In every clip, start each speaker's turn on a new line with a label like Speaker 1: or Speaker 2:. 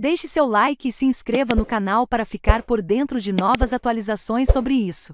Speaker 1: Deixe seu like e se inscreva no canal para ficar por dentro de novas atualizações sobre isso.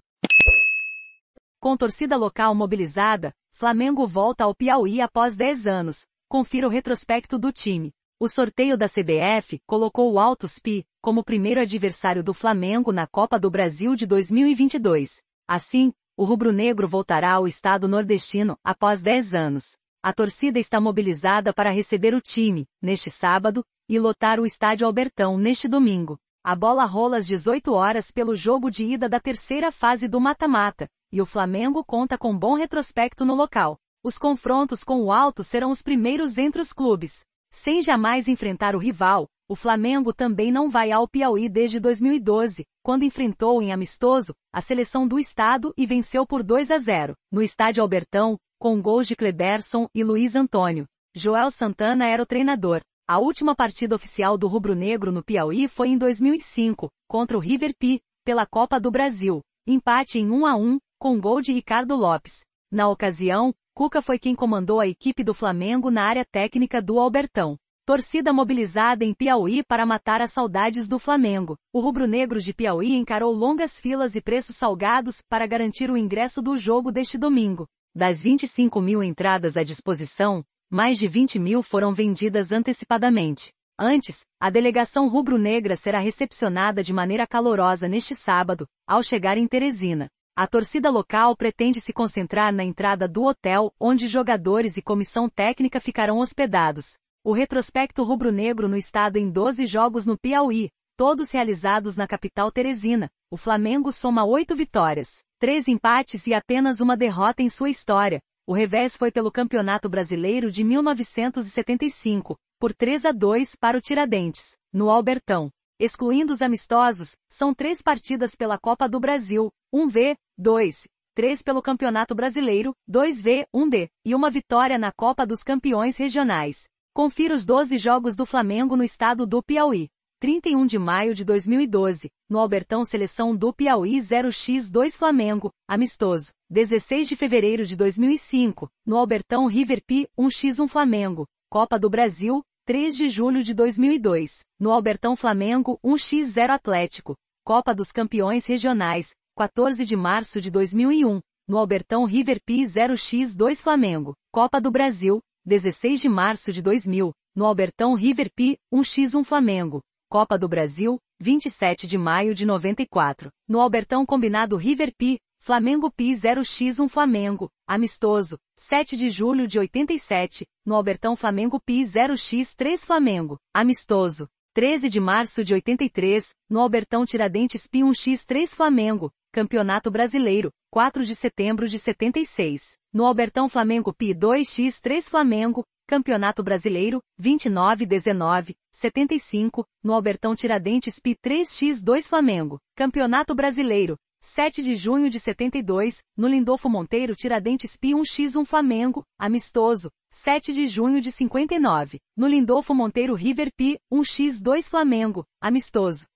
Speaker 1: Com torcida local mobilizada, Flamengo volta ao Piauí após 10 anos. Confira o retrospecto do time. O sorteio da CBF colocou o Altos Pi como primeiro adversário do Flamengo na Copa do Brasil de 2022. Assim, o rubro-negro voltará ao estado nordestino após 10 anos. A torcida está mobilizada para receber o time, neste sábado, e lotar o estádio Albertão neste domingo. A bola rola às 18 horas pelo jogo de ida da terceira fase do mata-mata, e o Flamengo conta com bom retrospecto no local. Os confrontos com o Alto serão os primeiros entre os clubes. Sem jamais enfrentar o rival, o Flamengo também não vai ao Piauí desde 2012, quando enfrentou em amistoso a seleção do estado e venceu por 2 a 0, no estádio Albertão, com gols de Cleberson e Luiz Antônio. Joel Santana era o treinador. A última partida oficial do rubro-negro no Piauí foi em 2005, contra o River Pi, pela Copa do Brasil. Empate em 1 a 1, com gol de Ricardo Lopes. Na ocasião, Cuca foi quem comandou a equipe do Flamengo na área técnica do Albertão. Torcida mobilizada em Piauí para matar as saudades do Flamengo. O rubro-negro de Piauí encarou longas filas e preços salgados para garantir o ingresso do jogo deste domingo. Das 25 mil entradas à disposição, mais de 20 mil foram vendidas antecipadamente. Antes, a delegação rubro-negra será recepcionada de maneira calorosa neste sábado, ao chegar em Teresina. A torcida local pretende se concentrar na entrada do hotel, onde jogadores e comissão técnica ficarão hospedados. O retrospecto rubro-negro no estado em 12 jogos no Piauí, todos realizados na capital Teresina. O Flamengo soma oito vitórias, três empates e apenas uma derrota em sua história, o revés foi pelo Campeonato Brasileiro de 1975, por 3 a 2 para o Tiradentes, no Albertão. Excluindo os amistosos, são três partidas pela Copa do Brasil, 1V, 2, 3 pelo Campeonato Brasileiro, 2V, 1D, e uma vitória na Copa dos Campeões Regionais. Confira os 12 jogos do Flamengo no estado do Piauí. 31 de maio de 2012, no Albertão Seleção do Piauí 0x2 Flamengo, amistoso. 16 de fevereiro de 2005, no Albertão River Pi 1x1 Flamengo, Copa do Brasil, 3 de julho de 2002, no Albertão Flamengo 1x0 Atlético, Copa dos Campeões Regionais, 14 de março de 2001, no Albertão River Pi 0x2 Flamengo, Copa do Brasil, 16 de março de 2000, no Albertão River Pi 1x1 Flamengo, Copa do Brasil, 27 de maio de 94, no Albertão combinado River P, Flamengo P 0x1 Flamengo, amistoso, 7 de julho de 87, no Albertão Flamengo P 0x3 Flamengo, amistoso, 13 de março de 83, no Albertão Tiradentes P1x3 Flamengo, Campeonato Brasileiro, 4 de setembro de 76. No Albertão Flamengo P2X3 Flamengo, Campeonato Brasileiro, 29-19, 75. No Albertão Tiradentes P3X2 Flamengo, Campeonato Brasileiro, 7 de junho de 72, no Lindolfo Monteiro Tiradentes P1X1 Flamengo, Amistoso, 7 de junho de 59, no Lindolfo Monteiro River P1X2 Flamengo, Amistoso,